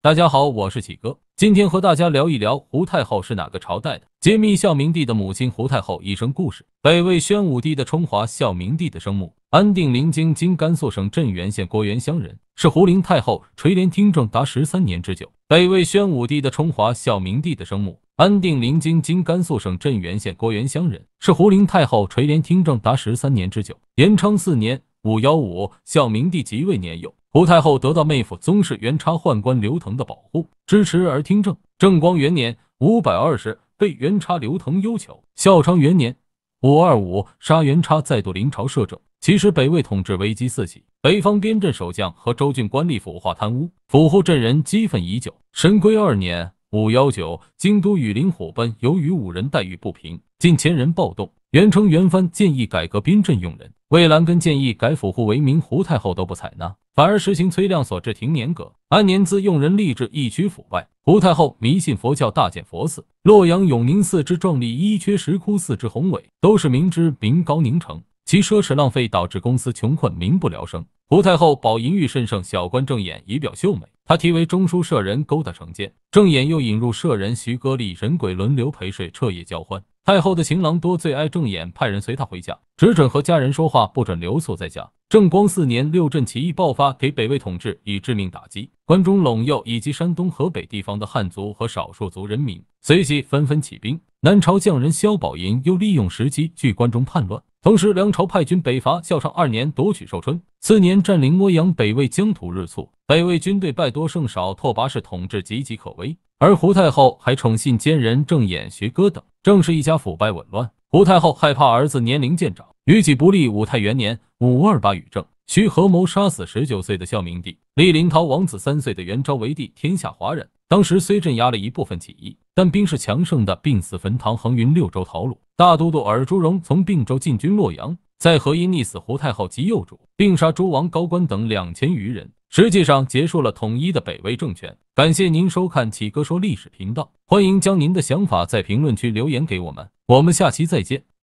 大家好，我是启哥，今天和大家聊一聊胡太后是哪个朝代的，揭秘孝明帝的母亲胡太后一生故事。北魏宣武帝的冲华孝明帝的生母，安定灵京今甘肃省镇原县郭元乡人，是胡灵太后垂帘听政达十三年之久。北魏宣武帝的冲华孝明帝的生母，安定灵京今甘肃省镇原县郭元乡人，是胡灵太后垂帘听政达十三年之久。延昌四年。五幺五，孝明帝即位年幼，胡太后得到妹夫宗室元叉宦官刘腾的保护支持而听政。正光元年五百二十，被元叉刘腾幽囚。孝昌元年五二五，杀元叉，再度临朝摄政。其实北魏统治危机四起，北方边镇守将和州郡官吏腐化贪污，府户镇人激愤已久。神龟二年五幺九，京都羽林火奔，由于五人待遇不平，近千人暴动。元称元藩建议改革边镇用人。魏兰根建议改府户为名，胡太后都不采纳，反而实行崔亮所制停年阁，按年资用人，吏治一区腐败。胡太后迷信佛教，大建佛寺，洛阳永宁寺之壮丽，伊阙石窟寺之宏伟，都是明知名高宁成。其奢侈浪费，导致公司穷困，民不聊生。胡太后保淫欲甚盛，小官正眼仪表秀美，他提为中书舍人，勾搭成奸。正眼又引入舍人徐歌丽，人鬼轮流陪睡，彻夜交欢。太后的情郎多最爱正衍，派人随他回家，只准和家人说话，不准留宿在家。正光四年，六镇起义爆发，给北魏统治以致命打击。关中陇右以及山东、河北地方的汉族和少数民族人民，随即纷纷起兵。南朝匠人萧宝寅又利用时机，聚关中叛乱。同时，梁朝派军北伐，孝昌二年夺取寿春，次年占领洛阳，北魏疆土日促，北魏军队败多胜少，拓跋氏统治岌岌可危。而胡太后还宠信奸人郑衍、徐哥等，正是一家腐败紊乱。胡太后害怕儿子年龄渐长，于己不利。武泰元年，五二八与政，需合谋杀死十九岁的孝明帝，立临桃王子三岁的元昭为帝，天下哗然。当时虽镇压了一部分起义，但兵势强盛的病死坟堂横云六州逃虏，大都督尔朱荣从并州进军洛阳，在河阴溺死胡太后及幼主，并杀诸王高官等两千余人，实际上结束了统一的北魏政权。感谢您收看启哥说历史频道，欢迎将您的想法在评论区留言给我们，我们下期再见。